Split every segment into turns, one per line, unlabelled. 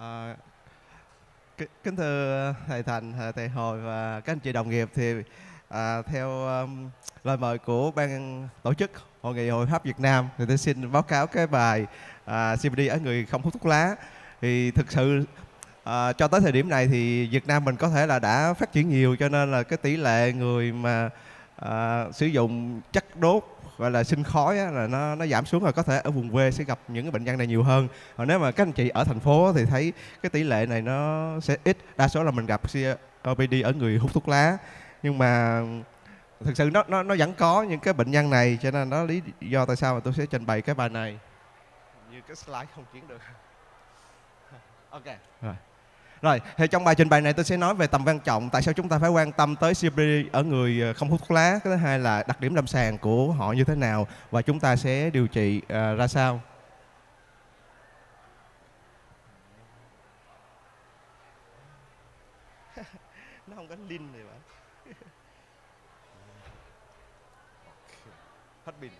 À, kính thưa ờ, thầy Thành, ờ, thầy Hồi và các anh chị đồng nghiệp thì à, theo um, lời mời của ban tổ chức Hội nghị Hội Pháp Việt Nam thì tôi xin báo cáo cái bài à, CBD ở người không hút thuốc lá. Thì thực sự à, cho tới thời điểm này thì Việt Nam mình có thể là đã phát triển nhiều cho nên là cái tỷ lệ người mà à, sử dụng chất đốt và là sinh khói á, là nó nó giảm xuống rồi có thể ở vùng quê sẽ gặp những cái bệnh nhân này nhiều hơn còn nếu mà các anh chị ở thành phố thì thấy cái tỷ lệ này nó sẽ ít đa số là mình gặp COPD ở người hút thuốc lá nhưng mà thực sự nó nó nó vẫn có những cái bệnh nhân này cho nên nó lý do tại sao mà tôi sẽ trình bày cái bài này như cái slide không chuyển được ok rồi rồi thì trong bài trình bày này tôi sẽ nói về tầm quan trọng tại sao chúng ta phải quan tâm tới CBD ở người ờ, không hút thuốc lá cái thứ hai là đặc điểm lâm sàng của họ như thế nào và chúng ta sẽ điều trị uh, ra sao nó không có link này mà hết pin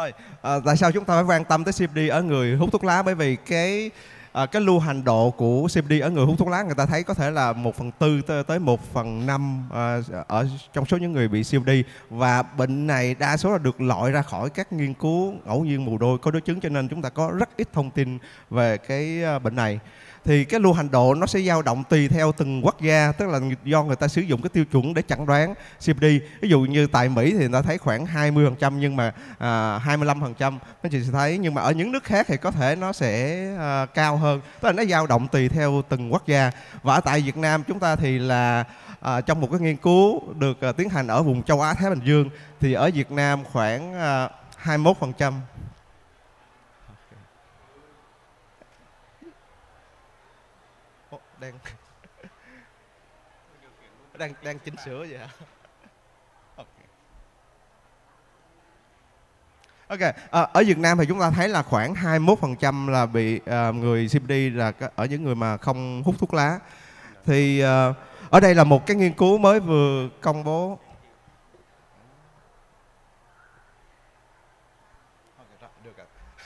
rồi à, tại sao chúng ta phải quan tâm tới cbd ở người hút thuốc lá bởi vì cái à, cái lưu hành độ của CBD ở người hút thuốc lá người ta thấy có thể là một phần tư tới một phần năm à, ở trong số những người bị CBD và bệnh này đa số là được loại ra khỏi các nghiên cứu ngẫu nhiên mù đôi có đối chứng cho nên chúng ta có rất ít thông tin về cái bệnh này thì cái lưu hành độ nó sẽ dao động tùy theo từng quốc gia tức là do người ta sử dụng cái tiêu chuẩn để chẩn đoán COPD ví dụ như tại Mỹ thì người ta thấy khoảng 20% nhưng mà à, 25% anh chị sẽ thấy nhưng mà ở những nước khác thì có thể nó sẽ à, cao hơn tức là nó dao động tùy theo từng quốc gia và ở tại Việt Nam chúng ta thì là à, trong một cái nghiên cứu được à, tiến hành ở vùng châu Á Thái Bình Dương thì ở Việt Nam khoảng à, 21% đang đang đang chỉnh sửa vậy hả Ok, à, ở Việt Nam thì chúng ta thấy là khoảng 21% là bị à, người CBD là ở những người mà không hút thuốc lá. Thì à, ở đây là một cái nghiên cứu mới vừa công bố.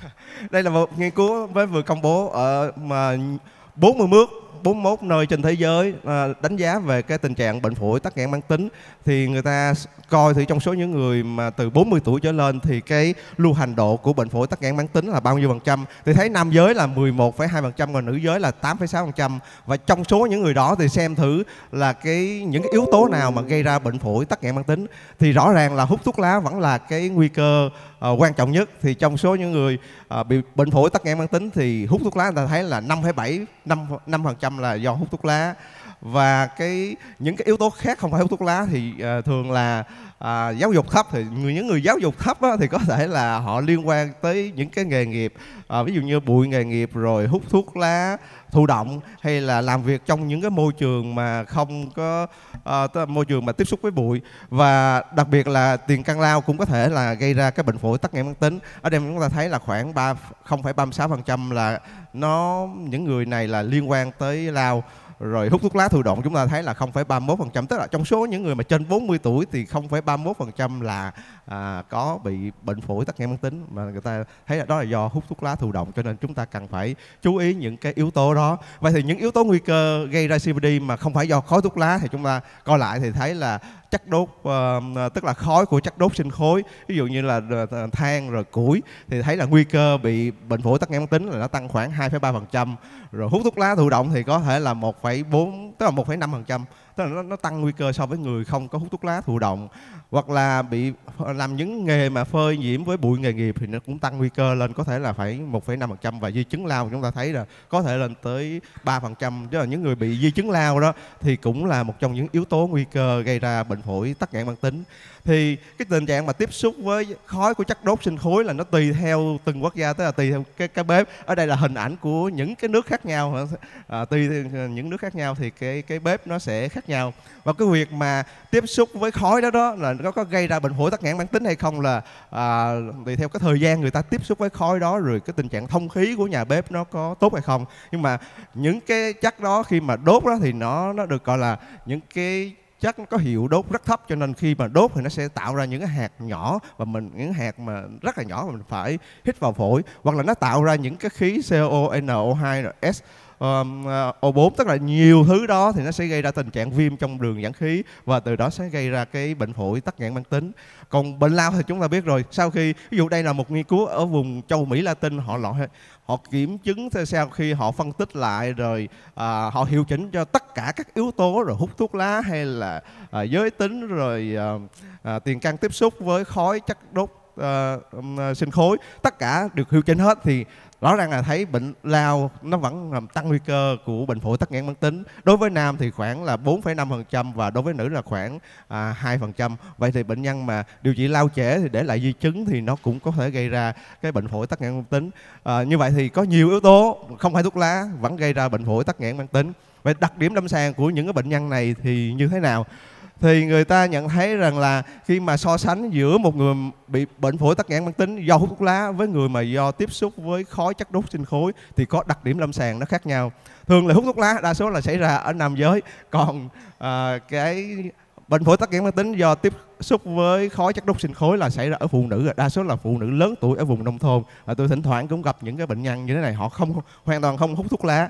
Đây là một nghiên cứu mới vừa công bố ở mà 40 nước 41 nơi trên thế giới à, đánh giá về cái tình trạng bệnh phổi tắc nghẽn mãn tính thì người ta coi thử trong số những người mà từ 40 tuổi trở lên thì cái lưu hành độ của bệnh phổi tắc nghẽn mãn tính là bao nhiêu phần trăm thì thấy nam giới là 11,2% còn nữ giới là 8,6% và trong số những người đó thì xem thử là cái những cái yếu tố nào mà gây ra bệnh phổi tắc nghẽn mãn tính thì rõ ràng là hút thuốc lá vẫn là cái nguy cơ à, quan trọng nhất thì trong số những người à, bị bệnh phổi tắc nghẽn mãn tính thì hút thuốc lá người ta thấy là 5,7 5 5% là do hút thuốc lá và cái những cái yếu tố khác không phải hút thuốc lá thì à, thường là à, giáo dục thấp thì người những người giáo dục thấp á, thì có thể là họ liên quan tới những cái nghề nghiệp à, ví dụ như bụi nghề nghiệp rồi hút thuốc lá thụ động hay là làm việc trong những cái môi trường mà không có à, môi trường mà tiếp xúc với bụi và đặc biệt là tiền căng lao cũng có thể là gây ra cái bệnh phổi tắc nghẽn mãn tính ở đây chúng ta thấy là khoảng ba 0,36% là nó những người này là liên quan tới lao rồi hút thuốc lá thụ động chúng ta thấy là 0,31% tức là trong số những người mà trên 40 tuổi thì 0,31% là à, có bị bệnh phổi tắc nghẽn mãn tính mà người ta thấy là đó là do hút thuốc lá thụ động cho nên chúng ta cần phải chú ý những cái yếu tố đó vậy thì những yếu tố nguy cơ gây ra CVD mà không phải do khói thuốc lá thì chúng ta coi lại thì thấy là chất đốt ờ, ờ, tức là khói của chất đốt sinh khối ví dụ như là ờ, than rồi củi thì thấy là nguy cơ bị bệnh phổi tắc nghẽn mãn tính là nó tăng khoảng 2,3% rồi hút thuốc lá thụ động thì có thể là 1,4 tức là 1,5% tức là nó, nó tăng nguy cơ so với người không có hút thuốc lá thụ động hoặc là bị làm những nghề mà phơi nhiễm với bụi nghề nghiệp thì nó cũng tăng nguy cơ lên có thể là phải 1,5% và di chứng lao chúng ta thấy là có thể lên tới 3% tức là những người bị di chứng lao đó thì cũng là một trong những yếu tố nguy cơ gây ra bệnh phổi tắc nghẽn mãn tính thì cái tình trạng mà tiếp xúc với khói của chất đốt sinh khối là nó tùy theo từng quốc gia tức là tùy theo cái cái bếp ở đây là hình ảnh của những cái nước khác nhau à, tùy những nước khác nhau thì cái cái bếp nó sẽ khác khác nhau và cái việc mà tiếp xúc với khói đó đó là nó có gây ra bệnh phổi tắc nghẽn mãn tính hay không là à, tùy theo cái thời gian người ta tiếp xúc với khói đó rồi cái tình trạng thông khí của nhà bếp nó có tốt hay không nhưng mà những cái chất đó khi mà đốt đó thì nó nó được gọi là những cái chất có hiệu đốt rất thấp cho nên khi mà đốt thì nó sẽ tạo ra những cái hạt nhỏ và mình những hạt mà rất là nhỏ mà mình phải hít vào phổi hoặc là nó tạo ra những cái khí CO, no 2 rồi S um, à, O4 tức là nhiều thứ đó thì nó sẽ gây ra tình trạng viêm trong đường dẫn khí và từ đó sẽ gây ra cái bệnh phổi tắc nghẽn mãn tính còn bệnh lao thì chúng ta biết rồi sau khi ví dụ đây là một nghiên cứu ở vùng châu Mỹ Latin họ loại họ kiểm chứng sau khi họ phân tích lại rồi à, họ hiệu chỉnh cho tất cả các yếu tố rồi hút thuốc lá hay là à, giới tính rồi à, à, tiền căn tiếp xúc với khói chất đốt uh, sinh khối tất cả được hiệu chỉnh hết thì rõ ràng là thấy bệnh lao nó vẫn làm tăng nguy cơ của bệnh phổi tắc nghẽn mãn tính đối với nam thì khoảng là 4,5% và đối với nữ là khoảng à, 2% vậy thì bệnh nhân mà điều trị lao trễ thì để lại di chứng thì nó cũng có thể gây ra cái bệnh phổi tắc nghẽn mãn tính à, như vậy thì có nhiều yếu tố không phải thuốc lá vẫn gây ra bệnh phổi tắc nghẽn mãn tính vậy đặc điểm lâm sàng của những cái bệnh nhân này thì như thế nào thì người ta nhận thấy rằng là khi mà so sánh giữa một người bị bệnh phổi tắc nghẽn mãn tính do hút thuốc lá với người mà do tiếp xúc với khói chất đốt sinh khối thì có đặc điểm lâm sàng nó khác nhau thường là hút thuốc lá đa số là xảy ra ở nam giới còn à, cái bệnh phổi tắc nghẽn mãn tính do tiếp xúc với khói chất đốt sinh khối là xảy ra ở phụ nữ đa số là phụ nữ lớn tuổi ở vùng nông thôn và tôi thỉnh thoảng cũng gặp những cái bệnh nhân như thế này họ không hoàn toàn không hút thuốc lá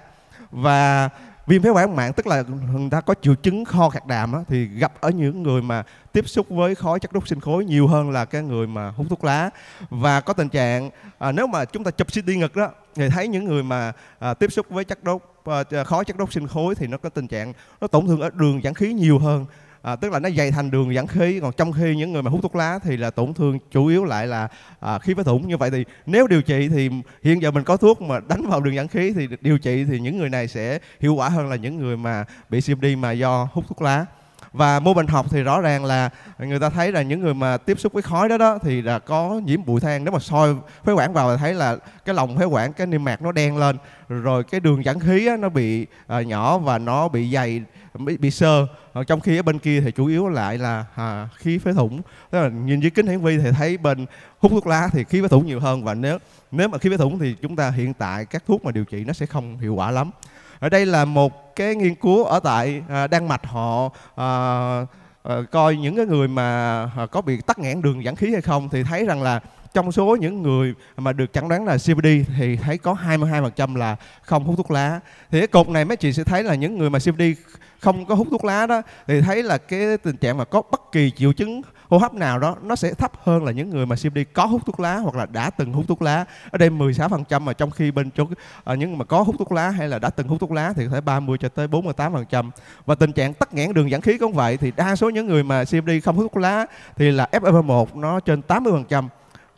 và viêm phế quản mạng tức là người ta có triệu chứng kho khạc đàm á, thì gặp ở những người mà tiếp xúc với khói chất đốt sinh khối nhiều hơn là cái người mà hút thuốc lá và có tình trạng à, nếu mà chúng ta chụp CT ngực đó thì thấy những người mà à, tiếp xúc với chất đốt à, à, khói chất đốt sinh khối thì nó có tình trạng nó tổn thương ở đường dẫn khí nhiều hơn à, tức là nó dày thành đường dẫn khí còn trong khi những người mà hút thuốc lá thì là tổn thương chủ yếu lại là à, khí phế thủng như vậy thì nếu điều trị thì hiện giờ mình có thuốc mà đánh vào đường dẫn khí thì điều trị thì những người này sẽ hiệu quả hơn là những người mà bị COPD mà do hút thuốc lá và mô bệnh học thì rõ ràng là người ta thấy là những người mà tiếp xúc với khói đó đó thì là có nhiễm bụi than nếu mà soi phế quản vào là thấy là cái lòng phế quản cái niêm mạc nó đen lên rồi cái đường dẫn khí á, nó bị à, nhỏ và nó bị dày bị, bị sơ ờ, trong khi ở bên kia thì chủ yếu lại là à, khí phế thủng tức là nhìn dưới kính hiển vi thì thấy bên hút thuốc lá thì khí phế thủng nhiều hơn và nếu nếu mà khí phế thủng thì chúng ta hiện tại các thuốc mà điều trị nó sẽ không hiệu quả lắm ở đây là một cái nghiên cứu ở tại à, Đan Mạch họ à, ờ, coi những cái người mà à, có bị tắc nghẽn đường dẫn khí hay không thì thấy rằng là trong số những người mà được chẩn đoán là CBD thì thấy có 22% là không hút thuốc lá thì cái cột này mấy chị sẽ thấy là những người mà CBD không có hút thuốc lá đó thì thấy là cái tình trạng mà có bất kỳ triệu chứng hô hấp nào đó nó sẽ thấp hơn là những người mà CBD có hút thuốc lá hoặc là đã từng hút thuốc lá ở đây 16% mà trong khi bên chỗ à, những mà có hút thuốc lá hay là đã từng hút thuốc lá thì có thể 30 cho tới 48% và tình trạng tắc nghẽn đường dẫn khí cũng vậy thì đa số những người mà CBD không hút thuốc lá thì là FEP1 nó trên 80%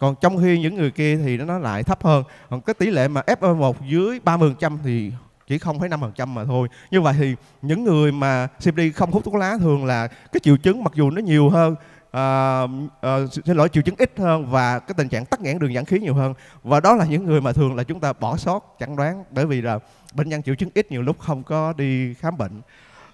còn trong khi những người kia thì nó lại thấp hơn còn cái tỷ lệ mà f 1 dưới 30% thì chỉ 0,5% mà thôi như vậy thì những người mà CBD không hút thuốc lá thường là cái triệu chứng mặc dù nó nhiều hơn uh, uh, xin lỗi triệu chứng ít hơn và cái tình trạng tắc nghẽn đường dẫn khí nhiều hơn và đó là những người mà thường là chúng ta bỏ sót chẩn đoán bởi vì là bệnh nhân triệu chứng ít nhiều lúc không có đi khám bệnh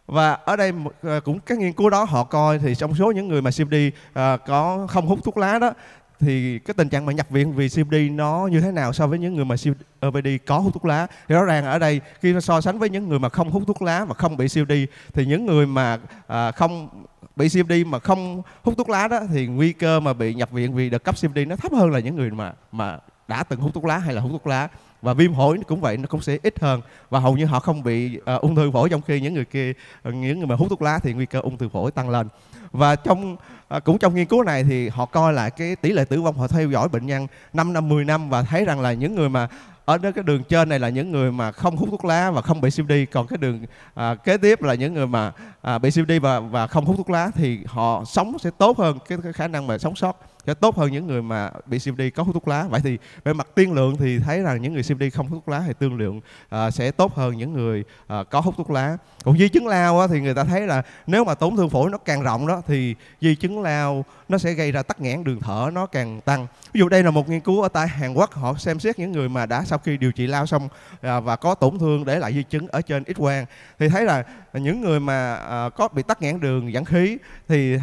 và ở đây à, cũng các nghiên cứu đó họ coi thì trong số những người mà CBD uh, có không hút thuốc lá đó thì cái tình trạng mà nhập viện vì COPD nó như thế nào so với những người mà COPD ờ, có hút thuốc lá thì rõ ràng ở đây khi so sánh với những người mà không hút thuốc lá và không bị COPD thì những người mà à, không bị COPD mà không hút thuốc lá đó thì nguy cơ mà bị nhập viện vì đợt cấp COPD nó thấp hơn là những người mà mà đã từng hút thuốc lá hay là hút thuốc lá và viêm phổi cũng vậy nó cũng sẽ ít hơn và hầu như họ không bị uh, ung thư phổi trong khi những người kia những người mà hút thuốc lá thì nguy cơ ung thư phổi tăng lên và trong uh, cũng trong nghiên cứu này thì họ coi lại cái tỷ lệ tử vong họ theo dõi bệnh nhân 5 năm 10 năm và thấy rằng là những người mà ở cái đường trên này là những người mà không hút thuốc lá và không bị đi còn cái đường à, kế tiếp là những người mà à, bị đi và và không hút thuốc lá thì họ sống sẽ tốt hơn cái, cái khả năng mà sống sót sẽ tốt hơn những người mà bị COPD có hút thuốc lá vậy thì về mặt tiên lượng thì thấy rằng những người COPD không hút thuốc lá thì tương lượng uh, sẽ tốt hơn những người uh, có hút thuốc lá còn di chứng lao á, thì người ta thấy là nếu mà tổn thương phổi nó càng rộng đó thì di chứng lao nó sẽ gây ra tắc nghẽn đường thở nó càng tăng ví dụ đây là một nghiên cứu ở tại Hàn Quốc họ xem xét những người mà đã sau khi điều trị lao xong uh, và có tổn thương để lại di chứng ở trên ít quang thì thấy là những người mà uh, có bị tắc nghẽn đường dẫn khí thì uh,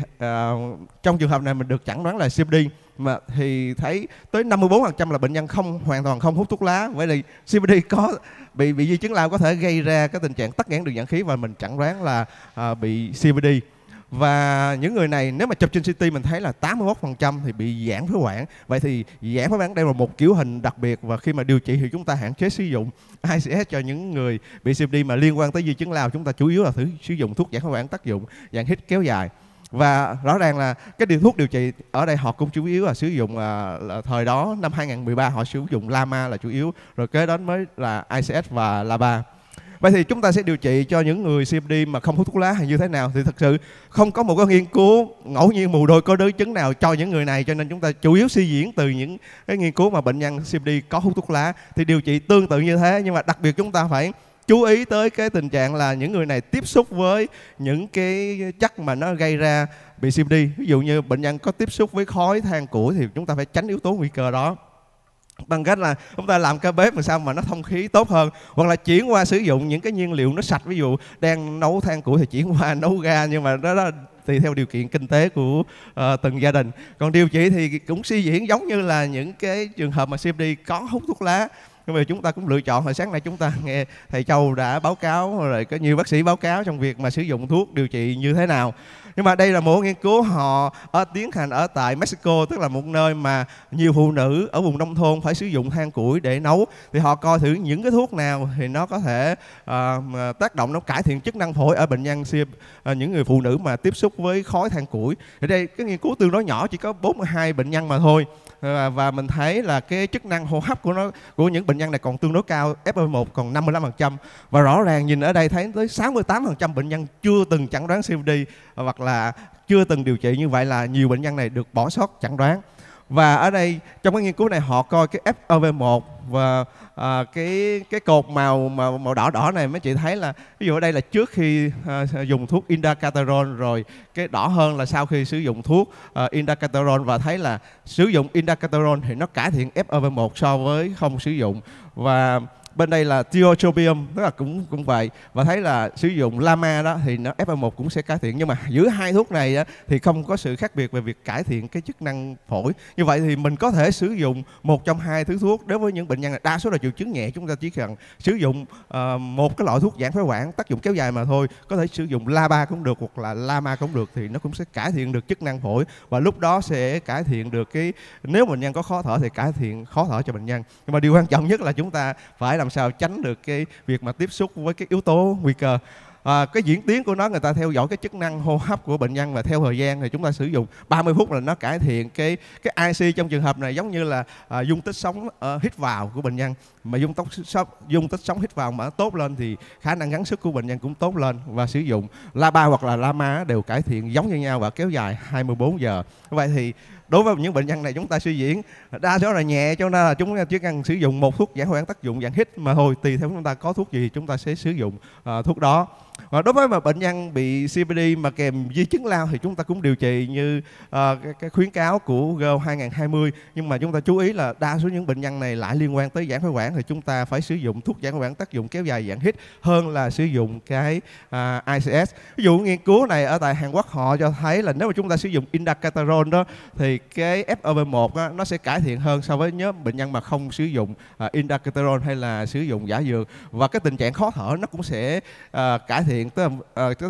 trong trường hợp này mình được chẩn đoán là COPD CBD mà thì thấy tới 54% là bệnh nhân không hoàn toàn không hút thuốc lá vậy thì CBD có bị bị di chứng lao có thể gây ra cái tình trạng tắc nghẽn đường dẫn khí và mình chẳng đoán là à, bị CBD và những người này nếu mà chụp trên CT mình thấy là 81% thì bị giãn phế quản vậy thì giãn phế quản đây là một kiểu hình đặc biệt và khi mà điều trị thì chúng ta hạn chế sử dụng ICS cho những người bị CBD mà liên quan tới di chứng lao chúng ta chủ yếu là thử sử dụng thuốc giãn phế quản tác dụng dạng hít kéo dài và rõ ràng là cái điều thuốc điều trị ở đây họ cũng chủ yếu là sử dụng à, là thời đó năm 2013 họ sử dụng lama là chủ yếu rồi kế đến mới là ICS và laba vậy thì chúng ta sẽ điều trị cho những người CMD mà không hút thuốc lá hay như thế nào thì thật sự không có một cái nghiên cứu ngẫu nhiên mù đôi có đối chứng nào cho những người này cho nên chúng ta chủ yếu suy diễn từ những cái nghiên cứu mà bệnh nhân CMD có hút thuốc lá thì điều trị tương tự như thế nhưng mà đặc biệt chúng ta phải chú ý tới cái tình trạng là những người này tiếp xúc với những cái chất mà nó gây ra bị COPD ví dụ như bệnh nhân có tiếp xúc với khói than củi thì chúng ta phải tránh yếu tố nguy cơ đó bằng cách là chúng ta làm cái bếp mà sao mà nó thông khí tốt hơn hoặc là chuyển qua sử dụng những cái nhiên liệu nó sạch ví dụ đang nấu than củi thì chuyển qua nấu ga nhưng mà đó, đó tùy theo điều kiện kinh tế của uh, từng gia đình còn điều trị thì cũng suy diễn giống như là những cái trường hợp mà CFD có hút thuốc lá nhưng mà chúng ta cũng lựa chọn hồi sáng nay chúng ta nghe thầy châu đã báo cáo rồi có nhiều bác sĩ báo cáo trong việc mà sử dụng thuốc điều trị như thế nào nhưng mà đây là một nghiên cứu họ ở tiến hành ở tại Mexico tức là một nơi mà nhiều phụ nữ ở vùng nông thôn phải sử dụng than củi để nấu thì họ coi thử những cái thuốc nào thì nó có thể uh, tác động nó cải thiện chức năng phổi ở bệnh nhân uh, những người phụ nữ mà tiếp xúc với khói than củi ở đây cái nghiên cứu tương đối nhỏ chỉ có 42 bệnh nhân mà thôi và, ờ, và mình thấy là cái chức năng hô hấp của nó của những bệnh bệnh nhân này còn tương đối cao, FO1 còn 55% và rõ ràng nhìn ở đây thấy tới 68% bệnh nhân chưa từng chẩn đoán COPD hoặc là chưa từng điều trị như vậy là nhiều bệnh nhân này được bỏ sót chẩn đoán và ở đây trong cái nghiên cứu này họ coi cái FOV1 và à, cái cái cột màu màu màu đỏ đỏ này mấy chị thấy là ví dụ ở đây là trước khi à, dùng thuốc indacaterol rồi cái đỏ hơn là sau khi sử dụng thuốc à, indacaterol và thấy là sử dụng indacaterol thì nó cải thiện FOV1 so với không sử dụng và bên đây là tiotropium tức là cũng cũng vậy và thấy là sử dụng lama đó thì nó FA1 cũng sẽ cải thiện nhưng mà giữa hai thuốc này á, thì không có sự khác biệt về việc cải thiện cái chức năng phổi như vậy thì mình có thể sử dụng một trong hai thứ thuốc đối với những bệnh nhân này đa số là triệu chứng nhẹ chúng ta chỉ cần sử dụng uh, một cái loại thuốc giãn phế quản tác dụng kéo dài mà thôi có thể sử dụng la ba cũng được hoặc là lama cũng được thì nó cũng sẽ cải thiện được chức năng phổi và lúc đó sẽ cải thiện được cái nếu bệnh nhân có khó thở thì cải thiện khó thở cho bệnh nhân nhưng mà điều quan trọng nhất là chúng ta phải làm làm sao tránh được cái việc mà tiếp xúc với cái yếu tố nguy cơ à, cái diễn tiến của nó người ta theo dõi cái chức năng hô hấp của bệnh nhân và theo thời gian thì chúng ta sử dụng 30 phút là nó cải thiện cái cái IC trong trường hợp này giống như là à, dung tích sống uh, hít vào của bệnh nhân mà dung tốc sóc dung tích sống hít vào mà tốt lên thì khả năng gắn sức của bệnh nhân cũng tốt lên và sử dụng la ba hoặc là La lama đều cải thiện giống như nhau và kéo dài 24 giờ vậy thì đối với những bệnh nhân này chúng ta suy diễn đa số là nhẹ cho nên là chúng ta chỉ cần sử dụng một thuốc giải hoãn tác dụng dạng hít mà thôi tùy theo chúng ta có thuốc gì chúng ta sẽ sử dụng à, thuốc đó và đối với mà bệnh nhân bị CBD mà kèm di chứng lao thì chúng ta cũng điều trị như à, cái, cái khuyến cáo của g 2020 nhưng mà chúng ta chú ý là đa số những bệnh nhân này lại liên quan tới giãn phế quản thì chúng ta phải sử dụng thuốc giãn phế quản tác dụng kéo dài dạng hít hơn là sử dụng cái à, ICS ví dụ nghiên cứu này ở tại Hàn Quốc họ cho thấy là nếu mà chúng ta sử dụng indacaterol đó thì cái FOB1 nó sẽ cải thiện hơn so với nhóm bệnh nhân mà không sử dụng uh, à, indacaterol hay là sử dụng giả dược và cái tình trạng khó thở nó cũng sẽ uh, cải thiện tới uh, à, cái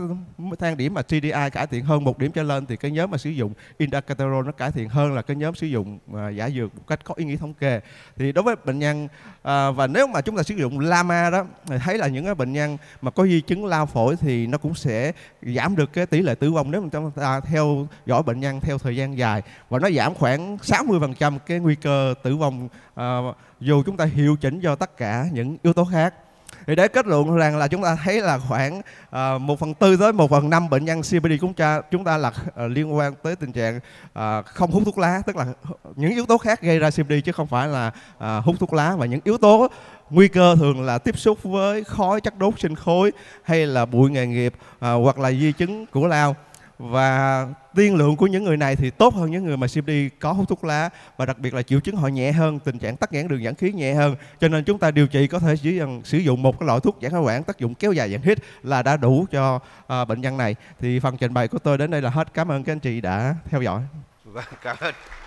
thang điểm mà TDI cải thiện hơn một điểm trở lên thì cái nhóm mà sử dụng indacaterol nó cải thiện hơn là cái nhóm sử dụng uh, giả dược một cách có ý nghĩa thống kê thì đối với bệnh nhân uh, và nếu mà chúng ta sử dụng lama đó thì thấy là những cái bệnh nhân mà có di chứng lao phổi thì nó cũng sẽ giảm được cái tỷ lệ tử vong nếu mà chúng ta theo dõi bệnh nhân theo thời gian dài và và nó giảm khoảng 60% cái nguy cơ tử vong à, dù chúng ta hiệu chỉnh do tất cả những yếu tố khác thì để kết luận rằng là chúng ta thấy là khoảng à, 1 phần tư tới 1 phần năm bệnh nhân COPD cũng cha chúng ta là à, liên quan tới tình trạng à, không hút thuốc lá tức là những yếu tố khác gây ra COPD chứ không phải là à, hút thuốc lá và những yếu tố nguy cơ thường là tiếp xúc với khói chất đốt sinh khối hay là bụi nghề nghiệp à, hoặc là di chứng của lao và tiên lượng của những người này thì tốt hơn những người mà COPD có hút thuốc lá và đặc biệt là triệu chứng họ nhẹ hơn, tình trạng tắc nghẽn đường dẫn khí nhẹ hơn. Cho nên chúng ta điều trị có thể chỉ cần sử dụng một cái loại thuốc giãn phế quản tác dụng kéo dài dạng hít là đã đủ cho à, bệnh nhân này. Thì phần trình bày của tôi đến đây là hết. Cảm ơn các anh chị đã theo dõi. Vâng, cảm ơn.